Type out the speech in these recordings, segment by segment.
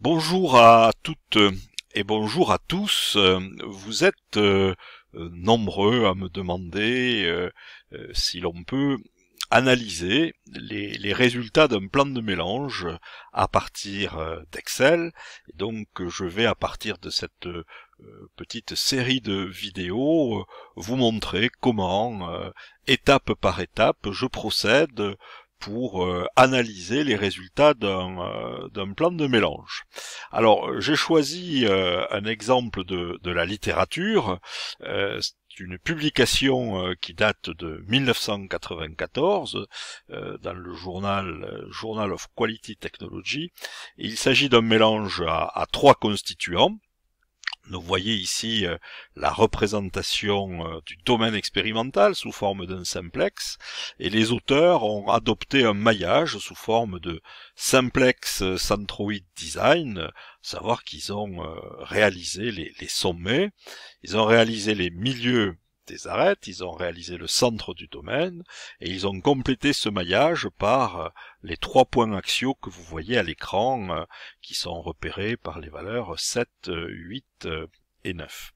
Bonjour à toutes euh, et bonjour à tous. Euh, vous êtes euh, nombreux à me demander si l'on peut analyser les, résultats d'un plan de mélange à partir d'Excel. Donc je vais à partir de cette petite série de vidéos vous montrer comment, étape par étape, je procède pour euh, analyser les résultats euh, d'un plan de mélange. Alors j'ai choisi euh, un exemple de, de la littérature, c'est une publication qui date de 1994 dans le journal Journal of Quality Technology. il s'agit d'un mélange à trois constituants nous vous voyez ici euh, la représentation euh, du domaine expérimental sous forme d'un simplex, et les auteurs ont adopté un maillage sous forme de simplex euh, centroid design, savoir qu'ils ont réalisé les sommets, ils ont réalisé les milieux arêtes, ils ont réalisé le centre du domaine, et ils ont complété ce maillage par euh, les trois points axiaux que vous voyez à l'écran, euh, qui sont repérés par les valeurs 7, 8 euh, et 9.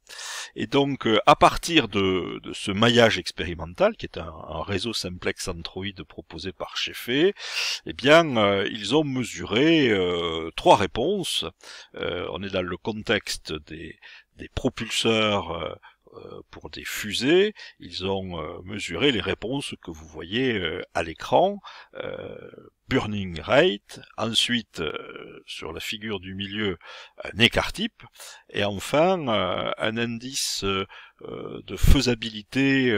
Et donc, à partir de, ce maillage expérimental, qui est un, réseau simplex Android proposé par Cheffé, eh bien, ils ont mesuré trois réponses. on est dans le contexte des, des propulseurs euh, pour des fusées, ils ont euh, mesuré les réponses que vous voyez euh, à l'écran, burning rate, ensuite sur la figure du milieu un écart type, et enfin un indice de faisabilité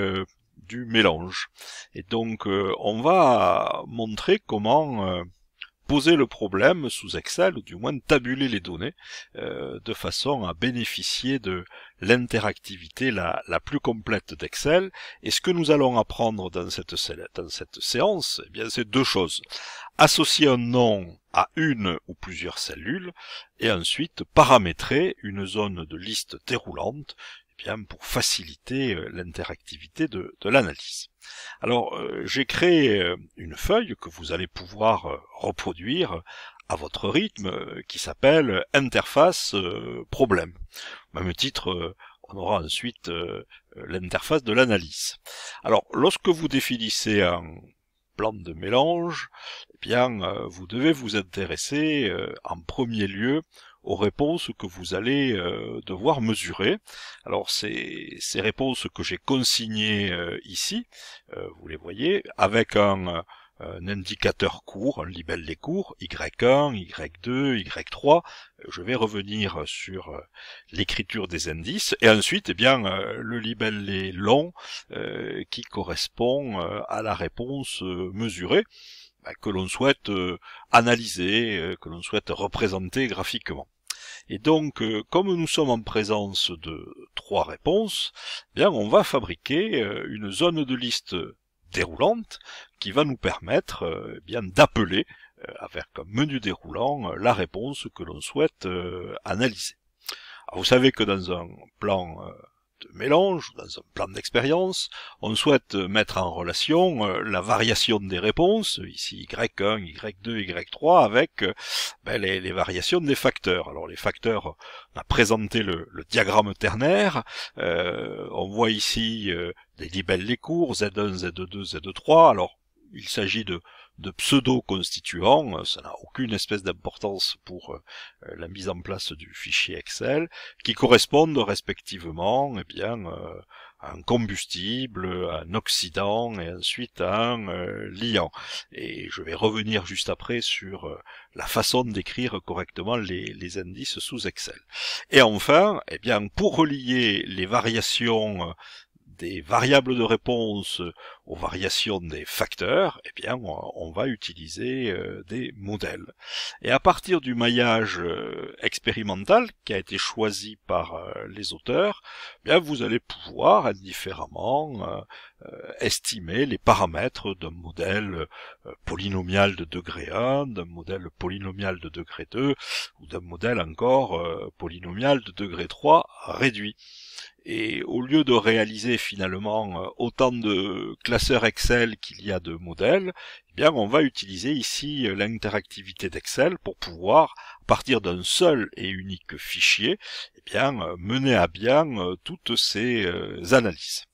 du mélange. Et donc on va montrer comment poser le problème sous Excel, ou du moins tabuler les données, euh, de façon à bénéficier de l'interactivité la, plus complète d'Excel. Et ce que nous allons apprendre dans cette, cette séance, eh bien, c'est deux choses. Associer un nom à une ou plusieurs cellules, et ensuite paramétrer une zone de liste déroulante pour faciliter euh, l'interactivité de, l'analyse. Alors euh, j'ai créé euh, une feuille que vous allez pouvoir reproduire à votre rythme qui s'appelle interface problème. Au même titre, on aura ensuite l'interface de l'analyse. Alors lorsque vous définissez un plan de mélange, eh bien vous devez vous intéresser en premier lieu aux réponses que vous allez euh, devoir mesurer. Alors ces, ces réponses que j'ai consignées euh, ici, euh, vous les voyez, avec un, indicateur court, un libellé des cours, Y1, Y2, Y3. Je vais revenir sur l'écriture des indices et ensuite, eh bien, le libellé long qui correspond à la réponse mesurée bah, que l'on souhaite analyser, que l'on souhaite représenter graphiquement. Et donc, euh, comme nous sommes en présence de trois réponses, eh bien on va fabriquer euh, une zone de liste déroulante qui va nous permettre euh, eh bien d'appeler avec un menu déroulant la réponse que l'on souhaite analyser. vous savez que dans un plan mélange, dans un plan d'expérience, on souhaite mettre en relation euh, la variation des réponses, ici Y1, Y2, Y3, avec euh, ben, les, variations des facteurs. Alors les facteurs, on a présenté le, diagramme ternaire, euh, on voit ici euh, des libelles des cours, Z1, Z2, Z3, alors il s'agit de de pseudo-constituants, euh, ça n'a aucune espèce d'importance pour euh, euh, la mise en place du fichier Excel, qui correspondent respectivement eh bien, à un combustible, à un oxydant et ensuite à un liant. Et je vais revenir juste après sur la façon d'écrire correctement les, les, indices sous Excel. Et enfin, eh bien, pour relier les variations des variables de réponse aux variations des facteurs, eh bien, on, va utiliser euh, des modèles. Et à partir du maillage euh, expérimental qui a été choisi par euh, les auteurs, eh bien, vous allez pouvoir indifféremment estimer les paramètres d'un modèle polynomial de degré 1, d'un modèle polynomial de degré 2 ou d'un modèle encore polynomial de degré 3 réduit. Et au lieu de réaliser finalement euh, autant de classeurs Excel qu'il y a de modèles, eh bien on va utiliser ici euh, l'interactivité d'Excel pour pouvoir, à partir d'un seul et unique fichier, eh bien euh, mener à bien toutes ces analyses.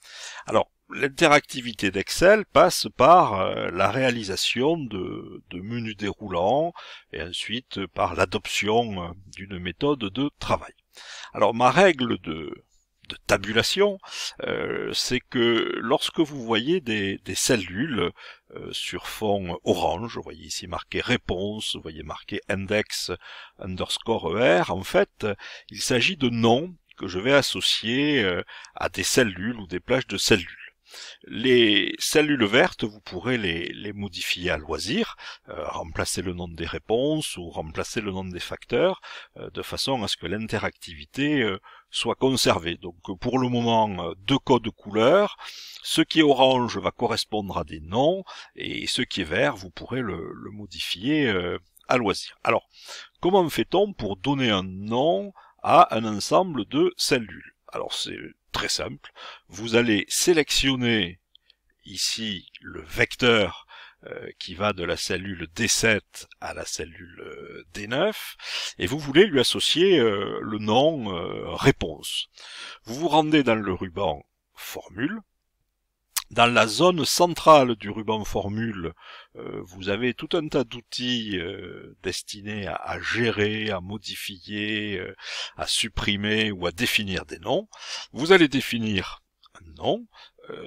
Alors l'interactivité d'Excel passe par la réalisation de, de, menus déroulants et ensuite par l'adoption d'une méthode de travail. Alors ma règle de, de tabulation, euh, c'est que lorsque vous voyez des, des cellules euh, sur fond orange, vous voyez ici marqué réponse, vous voyez marqué index underscore ER, en fait, il s'agit de noms que je vais associer euh, à des cellules ou des plages de cellules. Les cellules vertes, vous pourrez les, modifier à loisir, euh, remplacer le nom des réponses ou remplacer le nom des facteurs, euh, de façon à ce que l'interactivité euh, soit conservée. Donc pour le moment, deux codes couleurs. Ce qui est orange va correspondre à des noms et ce qui est vert, vous pourrez le, le modifier à loisir. Alors, comment fait-on pour donner un nom à un ensemble de cellules alors c'est très simple. Vous allez sélectionner ici le vecteur euh, qui va de la cellule D7 à la cellule euh, D9, et vous voulez lui associer euh, le nom réponse. Vous vous rendez dans le ruban formule, dans la zone centrale du ruban formule, euh, vous avez tout un tas d'outils euh, destinés à, gérer, à modifier, euh, à supprimer ou à définir des noms. Vous allez définir un nom.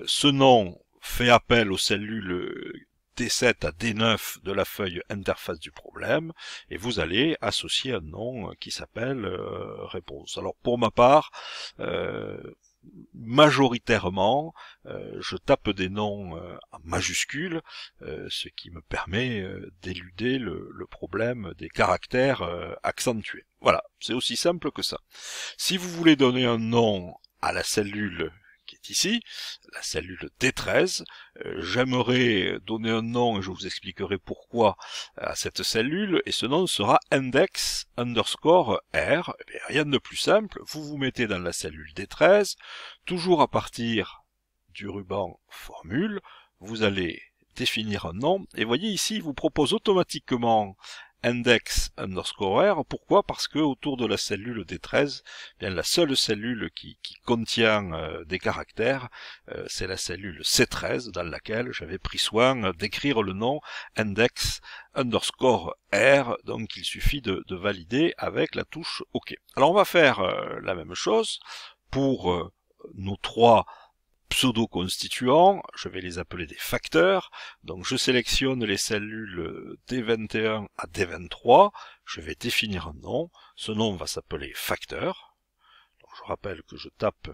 ce nom fait appel aux cellules D7 à D9 de la feuille interface du problème, et vous allez associer un nom qui s'appelle réponse. Alors pour ma part, majoritairement, euh, je tape des noms euh, en majuscules, euh, ce qui me permet d'éluder le, problème des caractères accentués. Voilà, c'est aussi simple que ça. Si vous voulez donner un nom à la cellule qui est ici, la cellule D13. Euh, j'aimerais donner un nom et je vous expliquerai pourquoi euh, à cette cellule, et ce nom sera index underscore R. Eh rien de plus simple, vous vous mettez dans la cellule D13, toujours à partir du ruban formule, vous allez définir un nom, et voyez ici, il vous propose automatiquement index underscore R. Pourquoi Parce que autour de la cellule D13, eh bien la seule cellule qui, contient euh, des caractères, euh, c'est la cellule C13 dans laquelle j'avais pris soin d'écrire le nom index underscore R, donc il suffit de, valider avec la touche OK. Alors on va faire euh, la même chose pour nos trois pseudo-constituants, je vais les appeler des facteurs, donc je sélectionne les cellules D21 à D23, je vais définir un nom, ce nom va s'appeler facteur, je rappelle que je tape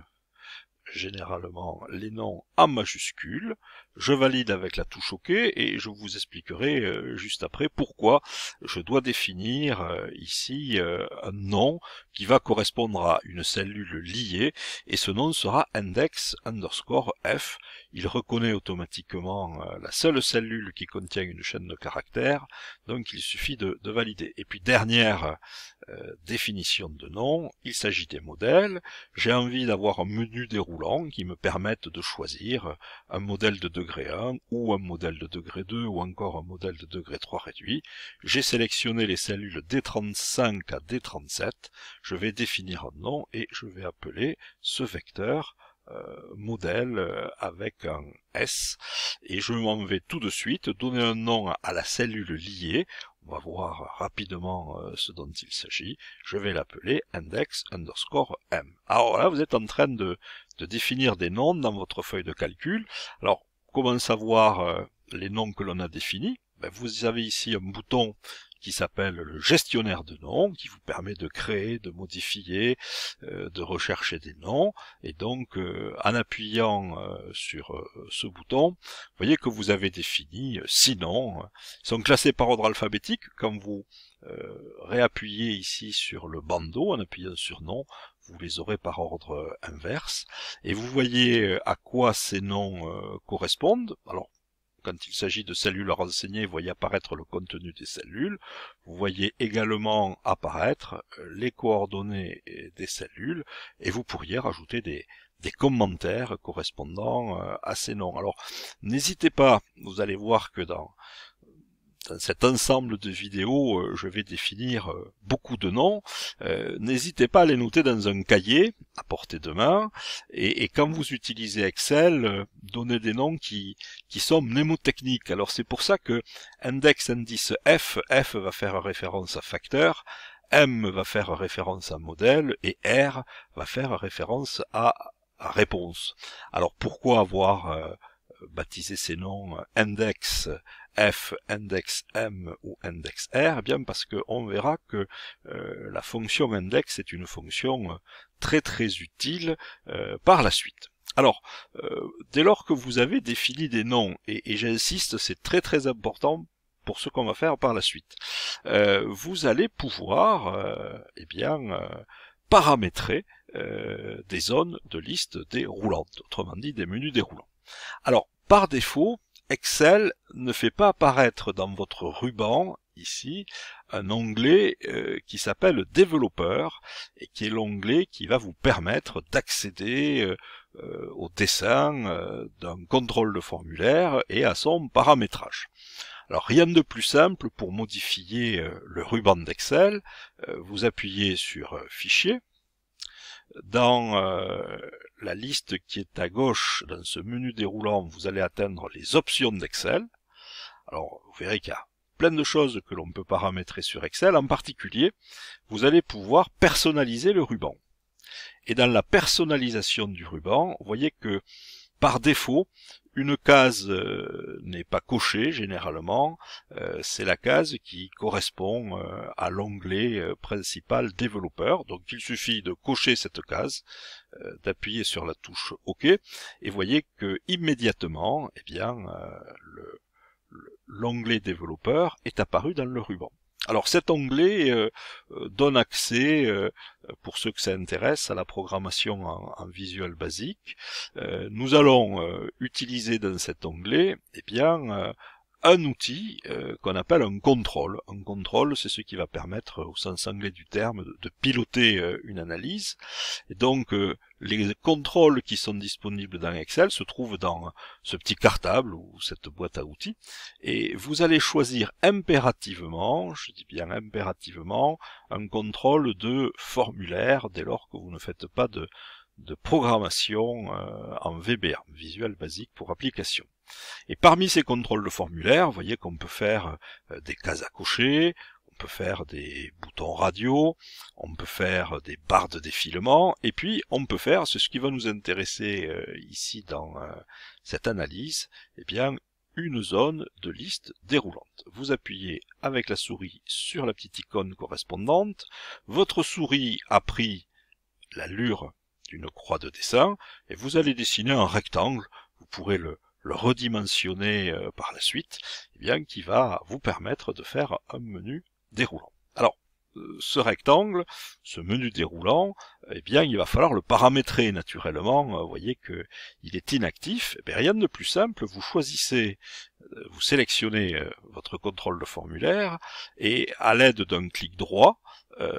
généralement les noms en majuscule. Je valide avec la touche OK et je vous expliquerai euh, juste après pourquoi je dois définir euh, ici euh, un nom qui va correspondre à une cellule liée et ce nom sera index underscore f. Il reconnaît automatiquement la seule cellule qui contient une chaîne de caractères, donc il suffit de, valider. Et puis dernière définition de nom, il s'agit des modèles. J'ai envie d'avoir un menu déroulé qui me permettent de choisir un modèle de degré 1 ou un modèle de degré 2 ou encore un modèle de degré 3 réduit. J'ai sélectionné les cellules D35 à D37. Je vais définir un nom et je vais appeler ce vecteur euh, modèle euh, avec un S et je m'en vais tout de suite donner un nom à la cellule liée on va voir rapidement euh, ce dont il s'agit. Je vais l'appeler index underscore m. Alors là, vous êtes en train de, définir des noms dans votre feuille de calcul. Alors, comment savoir euh, les noms que l'on a définis ben, Vous avez ici un bouton qui s'appelle le gestionnaire de noms, qui vous permet de créer, de modifier, euh, de rechercher des noms. Et donc, euh, en appuyant euh, sur ce bouton, vous voyez que vous avez défini six noms. Ils sont classés par ordre alphabétique. Quand vous réappuyez ici sur le bandeau en appuyant sur nom, vous les aurez par ordre inverse. Et vous voyez à quoi ces noms correspondent. Alors, quand il s'agit de cellules renseignées, vous voyez apparaître le contenu des cellules. Vous voyez également apparaître euh, les coordonnées euh, des cellules et vous pourriez rajouter des, des commentaires correspondant euh, à ces noms. Alors, n'hésitez pas, vous allez voir que dans, dans cet ensemble de vidéos, euh, je vais définir euh, beaucoup de noms. Euh, n'hésitez pas à les noter dans un cahier à portée de main. Et, quand vous utilisez Excel, donnez des noms qui, qui sont mnémotechniques. Alors c'est pour ça que index indice F, F va faire référence à facteur. M va faire référence à modèle et R va faire référence à, réponse. Alors pourquoi avoir baptisé ces noms index f index m ou index r eh bien parce qu'on verra que euh, la fonction index est une fonction très très utile euh, par la suite. Alors, euh, dès lors que vous avez défini des noms, et, et j'insiste, c'est très très important pour ce qu'on va faire par la suite, vous allez pouvoir, eh bien, paramétrer des zones de liste déroulantes, autrement dit des menus déroulants. Alors, par défaut, Excel ne fait pas apparaître dans votre ruban ici un onglet euh, qui s'appelle développeur et qui est l'onglet qui va vous permettre d'accéder euh, euh, au dessin d'un contrôle de formulaire et à son paramétrage. Alors rien de plus simple pour modifier le ruban d'Excel, vous appuyez sur fichier dans la liste qui est à gauche dans ce menu déroulant, vous allez atteindre les options d'Excel. Alors, vous verrez qu'il y a plein de choses que l'on peut paramétrer sur Excel. En particulier, vous allez pouvoir personnaliser le ruban. Et dans la personnalisation du ruban, vous voyez que par défaut, une case euh, n'est pas cochée généralement, euh, c'est la case qui correspond euh, à l'onglet principal développeur. Donc il suffit de cocher cette case, d'appuyer sur la touche OK, et voyez que immédiatement, eh bien, l'onglet développeur est apparu dans le ruban. Alors cet onglet euh, euh, donne accès, euh, pour ceux que ça intéresse, à la programmation en, visuel basique. nous allons utiliser dans cet onglet eh bien, un outil euh, qu'on appelle un contrôle. Un contrôle, c'est ce qui va permettre, au sens anglais du terme, de, piloter euh, une analyse. Et donc, euh, les contrôles qui sont disponibles dans Excel se trouvent dans ce petit cartable ou cette boîte à outils. Et vous allez choisir impérativement, je dis bien impérativement, un contrôle de formulaire dès lors que vous ne faites pas de, programmation en VBA, Visual Basic pour application. Et parmi ces contrôles de formulaire, vous voyez qu'on peut faire euh, des cases à cocher, on peut faire des boutons radio, on peut faire des barres de défilement, et puis on peut faire, c'est ce qui va nous intéresser euh, ici dans euh, cette analyse, eh bien une zone de liste déroulante. Vous appuyez avec la souris sur la petite icône correspondante, votre souris a pris l'allure d'une croix de dessin, et vous allez dessiner un rectangle, vous pourrez le, le redimensionner euh, par la suite, eh bien, qui va vous permettre de faire un menu déroulant. Alors, euh, ce rectangle, ce menu déroulant, eh bien, il va falloir le paramétrer naturellement. Vous euh, voyez que il est inactif. Eh bien, rien de plus simple. Vous choisissez, vous sélectionnez votre contrôle de formulaire et à l'aide d'un clic droit,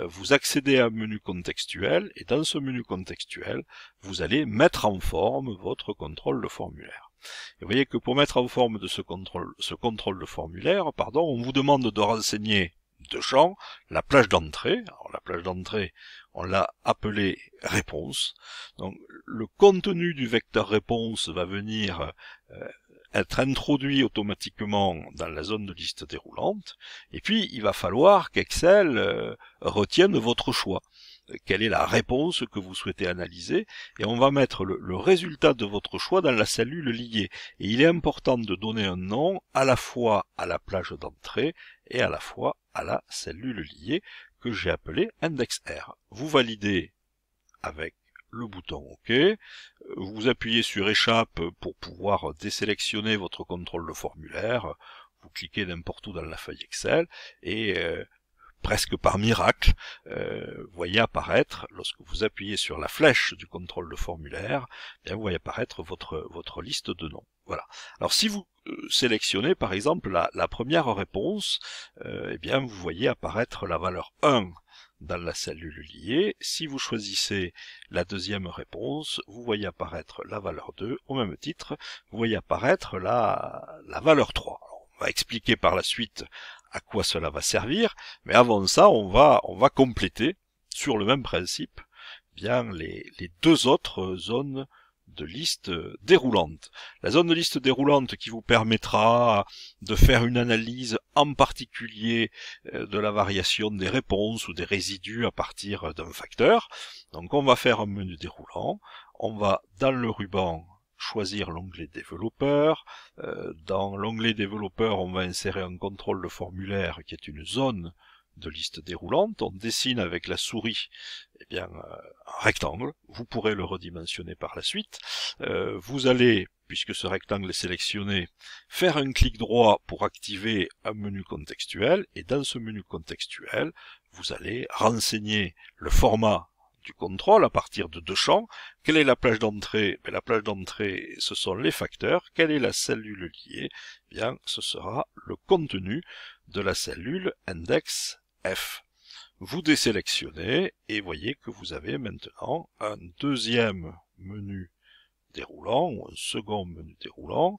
vous accédez à un menu contextuel et dans ce menu contextuel, vous allez mettre en forme votre contrôle de formulaire. Et vous voyez que pour mettre en forme de ce contrôle, ce contrôle de formulaire, pardon, on vous demande de renseigner deux champs, la plage d'entrée, alors la plage d'entrée, on l'a appelée réponse. Donc le contenu du vecteur réponse va venir euh, être introduit automatiquement dans la zone de liste déroulante, et puis il va falloir qu'Excel euh, retienne votre choix quelle est la réponse que vous souhaitez analyser, et on va mettre le, résultat de votre choix dans la cellule liée. Et il est important de donner un nom à la fois à la plage d'entrée et à la fois à la cellule liée que j'ai appelée indexR. Vous validez avec le bouton OK. Vous appuyez sur échappe pour pouvoir désélectionner votre contrôle de formulaire. Vous cliquez n'importe où dans la feuille Excel et euh, presque par miracle, euh, voyez apparaître, lorsque vous appuyez sur la flèche du contrôle de formulaire, eh bien vous voyez apparaître votre, votre liste de noms. Voilà. Alors si vous euh, sélectionnez par exemple la, première réponse, euh, eh bien vous voyez apparaître la valeur 1 dans la cellule liée. Si vous choisissez la deuxième réponse, vous voyez apparaître la valeur 2. Au même titre, vous voyez apparaître la, la valeur 3. on va expliquer par la suite à quoi cela va servir. Mais avant ça, on va, on va compléter sur le même principe bien les, les deux autres zones de liste déroulante. La zone de liste déroulante qui vous permettra de faire une analyse en particulier euh, de la variation des réponses ou des résidus à partir d'un facteur. Donc on va faire un menu déroulant, on va dans le ruban choisir l'onglet développeur. Euh, dans l'onglet développeur, on va insérer un contrôle de formulaire qui est une zone de liste déroulante, on dessine avec la souris eh bien, euh, un rectangle, vous pourrez le redimensionner par la suite. Euh, vous allez, puisque ce rectangle est sélectionné, faire un clic droit pour activer un menu contextuel, et dans ce menu contextuel, vous allez renseigner le format du contrôle à partir de deux champs. Quelle est la plage d'entrée ben, La plage d'entrée, ce sont les facteurs. Quelle est la cellule liée Bien, ce sera le contenu de la cellule index F. Vous désélectionnez et voyez que vous avez maintenant un deuxième menu déroulant ou un second menu déroulant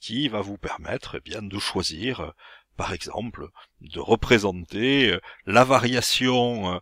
qui va vous permettre eh bien, de choisir euh, par exemple, de représenter euh, la variation euh,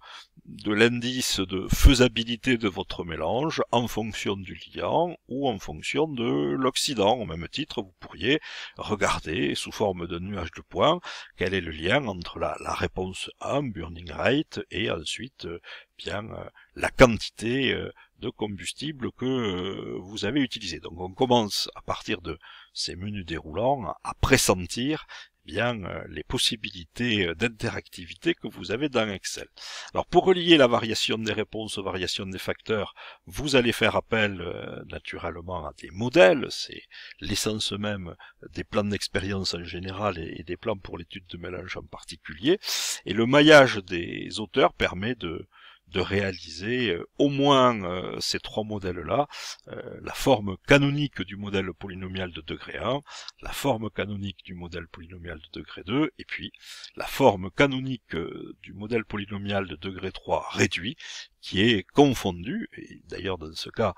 de l'indice de faisabilité de votre mélange en fonction du liant ou en fonction de l'oxydant. Au même titre, vous pourriez regarder sous forme de nuage de points quel est le lien entre la, la réponse 1, burning rate, et ensuite euh, bien euh, la quantité euh, de combustible que vous avez utilisé. Donc on commence à partir de ces menus déroulants à pressentir bien euh, les possibilités euh, d'interactivité que vous avez dans Excel. Alors pour relier la variation des réponses aux variations des facteurs, vous allez faire appel euh, naturellement à des modèles, c'est l'essence même des plans d'expérience en général et, et des plans pour l'étude de mélange en particulier, et le maillage des auteurs permet de de réaliser euh, au moins euh, ces trois modèles-là, euh, la forme canonique du modèle polynomial de degré 1, la forme canonique du modèle polynomial de degré 2, et puis la forme canonique du modèle polynomial de degré 3 réduit, qui est confondu, et d'ailleurs dans ce cas,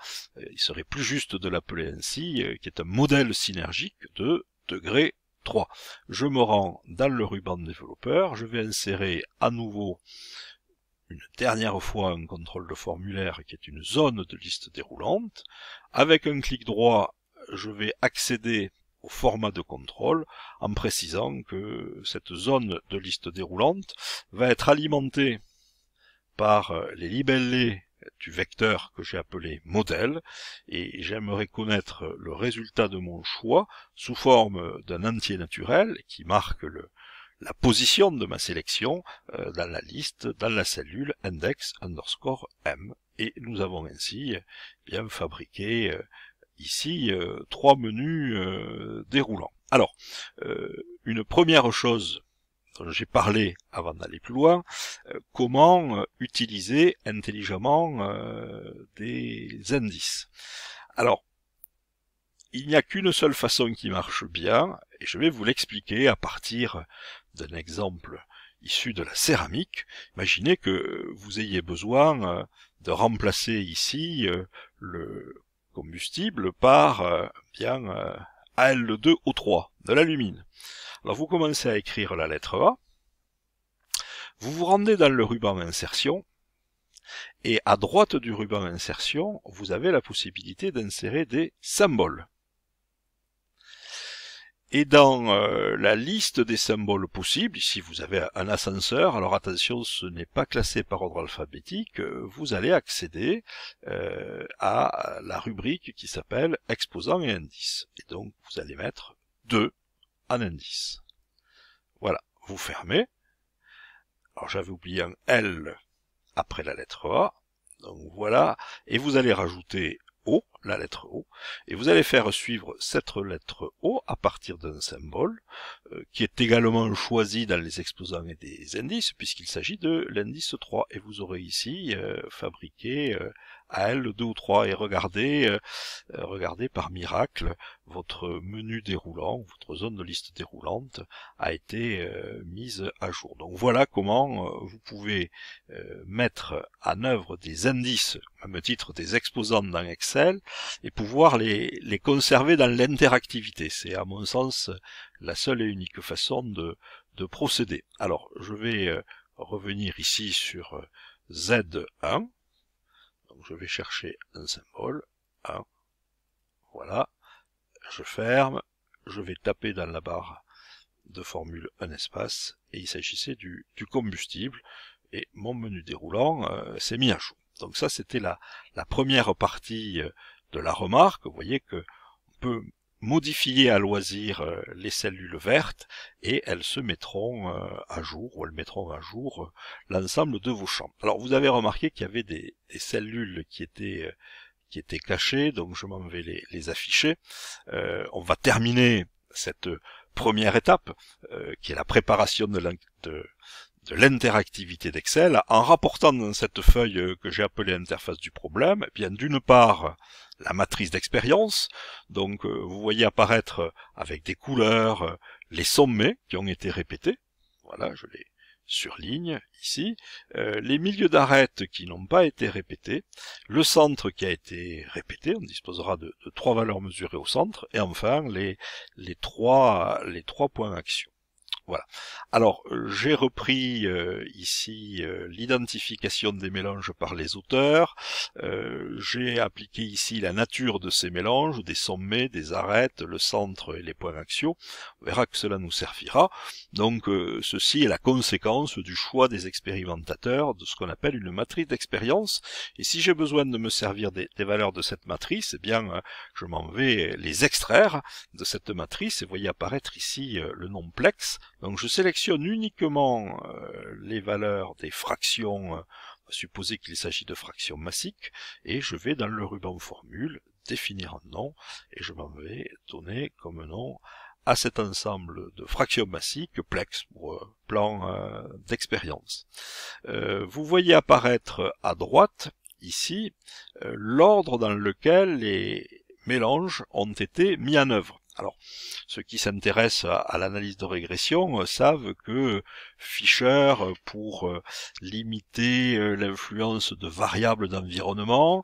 il serait plus juste de l'appeler ainsi, qui est un modèle synergique de degré 3. Je me rends dans le ruban développeur, je vais insérer à nouveau une dernière fois un contrôle de formulaire qui est une zone de liste déroulante. Avec un clic droit, je vais accéder au format de contrôle en précisant que cette zone de liste déroulante va être alimentée par euh, les libellés du vecteur que j'ai appelé modèle et j'aimerais connaître le résultat de mon choix sous forme d'un entier naturel qui marque le, la position de ma sélection euh, dans la liste, dans la cellule index underscore m. Et nous avons ainsi bien fabriqué euh, ici euh, trois menus déroulants. Alors, une première chose dont j'ai parlé avant d'aller plus loin, comment utiliser intelligemment des indices. Alors, il n'y a qu'une seule façon qui marche bien, et je vais vous l'expliquer à partir d'un exemple issu de la céramique, imaginez que vous ayez besoin euh, de remplacer ici euh, le combustible par euh, bien Al2O3 de l'alumine. Alors vous commencez à écrire la lettre A, vous vous rendez dans le ruban insertion, et à droite du ruban insertion, vous avez la possibilité d'insérer des symboles. Et dans euh, la liste des symboles possibles, ici vous avez un ascenseur, alors attention, ce n'est pas classé par ordre alphabétique, euh, vous allez accéder euh, à la rubrique qui s'appelle exposant et indice. Et donc vous allez mettre 2 en indice. Voilà, vous fermez. Alors j'avais oublié un L après la lettre A, donc voilà, et vous allez rajouter O, la lettre O, et vous allez faire suivre cette lettre O à partir d'un symbole euh, qui est également choisi dans les exposants et des indices, puisqu'il s'agit de l'indice 3, et vous aurez ici euh, fabriqué euh, à elle 2 ou 3, et regardez, euh, regardez par miracle, votre menu déroulant, votre zone de liste déroulante a été mise à jour. Donc voilà comment vous pouvez mettre en œuvre des indices, même titre des exposants dans Excel, et pouvoir les, les conserver dans l'interactivité. C'est à mon sens la seule et unique façon de, de procéder. Alors je vais euh, revenir ici sur euh, Z1. Donc je vais chercher un symbole. Voilà. Je ferme. Je vais taper dans la barre de formule un espace. Et il s'agissait du, du, combustible. Et mon menu déroulant euh, s'est mis à jour. Donc ça c'était la, la, première partie de la remarque, vous voyez que on peut modifier à loisir euh, les cellules vertes et elles se mettront euh, à jour ou elles mettront à jour euh, l'ensemble de vos champs. Alors vous avez remarqué qu'il y avait des, cellules qui étaient qui étaient cachées, donc je m'en vais les, afficher. on va terminer cette première étape qui est la préparation de, l'interactivité d'Excel en rapportant dans cette feuille que j'ai appelée interface du problème, eh bien d'une part la matrice d'expérience. Donc euh, vous voyez apparaître euh, avec des couleurs euh, les sommets qui ont été répétés. Voilà, je les surligne ici. les milieux d'arêtes qui n'ont pas été répétés. Le centre qui a été répété. On disposera de, trois valeurs mesurées au centre. Et enfin les, les, trois, les trois points d'action. Voilà. Alors, euh, j'ai repris euh, ici euh, l'identification des mélanges par les auteurs. j'ai appliqué ici la nature de ces mélanges, des sommets, des arêtes, le centre et les points d'action. On verra que cela nous servira. Donc, ceci est la conséquence du choix des expérimentateurs de ce qu'on appelle une matrice d'expérience. Et si j'ai besoin de me servir des, valeurs de cette matrice, eh bien, je m'en vais les extraire de cette matrice et voyez apparaître ici le nom Plex. Donc je sélectionne uniquement euh, les valeurs des fractions, euh, supposer qu'il s'agit de fractions massiques, et je vais dans le ruban formule définir un nom, et je m'en vais donner comme nom à cet ensemble de fractions massiques, plex pour euh, plan euh, d'expérience. vous voyez apparaître à droite, ici, l'ordre dans lequel les mélanges ont été mis en œuvre. Alors, ceux qui s'intéressent à, l'analyse de régression euh, savent que Fisher, euh, pour euh, limiter l'influence de variables d'environnement,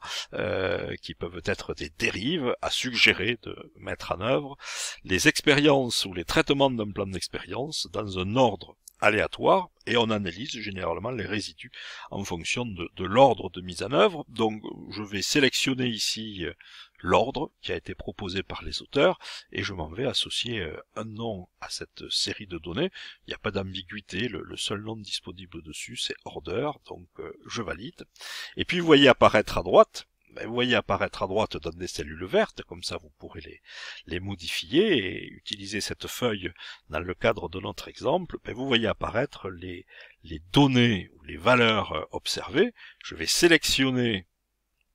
qui peuvent être des dérives, a suggéré de mettre en œuvre les expériences ou les traitements d'un plan d'expérience dans un ordre aléatoire et on analyse généralement les résidus en fonction de, l'ordre de mise en œuvre. Donc je vais sélectionner ici euh, l'ordre qui a été proposé par les auteurs et je m'en vais associer euh, un nom à cette série de données. Il n'y a pas d'ambiguïté, le, le, seul nom disponible dessus c'est order, donc euh, je valide. Et puis vous voyez apparaître à droite ben, vous voyez apparaître à droite dans des cellules vertes, comme ça vous pourrez les, les modifier et utiliser cette feuille dans le cadre de notre exemple, ben, vous voyez apparaître les, les données ou les valeurs euh, observées. Je vais sélectionner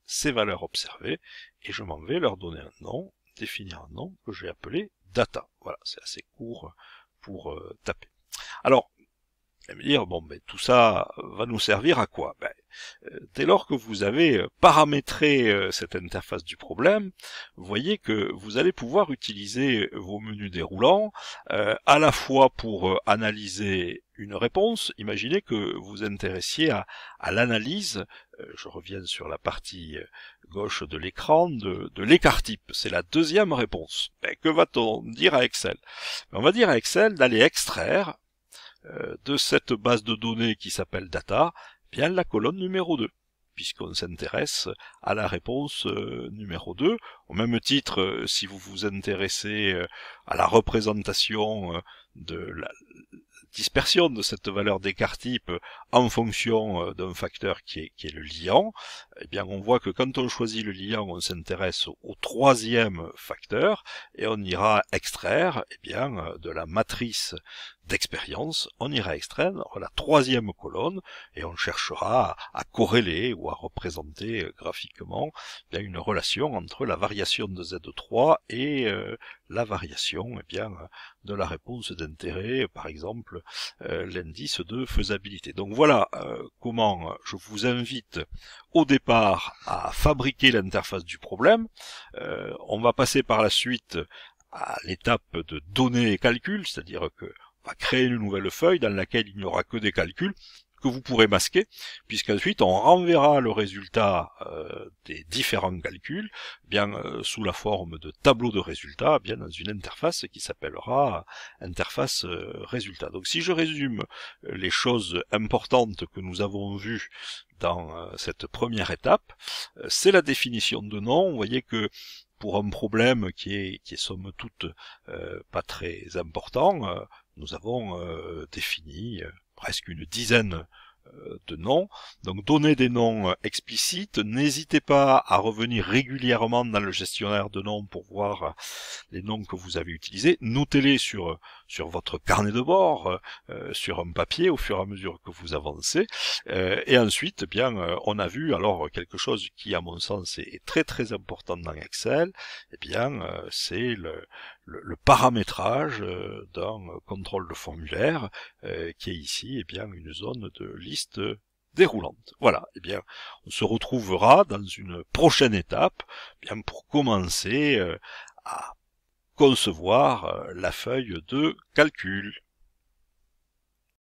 ces valeurs observées et je m'en vais leur donner un nom, définir un nom que j'ai appelé data. Voilà, c'est assez court pour euh, taper. Alors, dire, bon, ben, tout ça va nous servir à quoi ben, euh, Dès lors que vous avez euh, paramétré euh, cette interface du problème, vous voyez que vous allez pouvoir utiliser vos menus déroulants à la fois pour analyser une réponse, imaginez que vous intéressiez à, l'analyse, je reviens sur la partie gauche de l'écran, de, l'écart type. C'est la deuxième réponse. Ben, que va-t-on dire à Excel On va dire à Excel d'aller extraire euh, de cette base de données qui s'appelle data, bien la colonne numéro 2 puisqu'on s'intéresse à la réponse euh, numéro 2. Au même titre, euh, si vous vous intéressez à la représentation de la dispersion de cette valeur d'écart type en fonction d'un facteur qui est, le liant, eh bien on voit que quand on choisit le liant, on s'intéresse au troisième facteur et on ira extraire eh bien de la matrice d'expérience, on ira extraire la troisième colonne et on cherchera à, corréler ou à représenter euh, graphiquement une relation entre la variation de Z3 et euh, la variation eh bien, de la réponse d'intérêt, par exemple euh, l'indice de faisabilité. Donc voilà comment je vous invite au départ à fabriquer l'interface du problème. on va passer par la suite à l'étape de données et calculs, c'est-à-dire que on va créer une nouvelle feuille dans laquelle il n'y aura que des calculs que vous pourrez masquer, puisqu'ensuite on renverra le résultat euh, des différents calculs bien euh, sous la forme de tableau de résultats, bien dans une interface qui s'appellera interface euh, résultat. Donc si je résume les choses importantes que nous avons vues dans cette première étape, c'est la définition de nom. Vous voyez que pour un problème qui est, qui est somme toute pas très important nous avons euh, défini euh, presque une dizaine euh, de noms. Donc donnez des noms explicites. N'hésitez pas à revenir régulièrement dans le gestionnaire de noms pour voir les noms que vous avez utilisés. Notez-les sur sur votre carnet de bord, sur un papier au fur et à mesure que vous avancez. et ensuite, eh bien, on a vu alors quelque chose qui, à mon sens, est, très très important dans Excel. et eh bien, c'est le, le, paramétrage euh, d'un contrôle de formulaire euh, qui est ici eh bien une zone de liste déroulante. Voilà, eh bien, on se retrouvera dans une prochaine étape eh bien, pour commencer euh, à concevoir la feuille de calcul.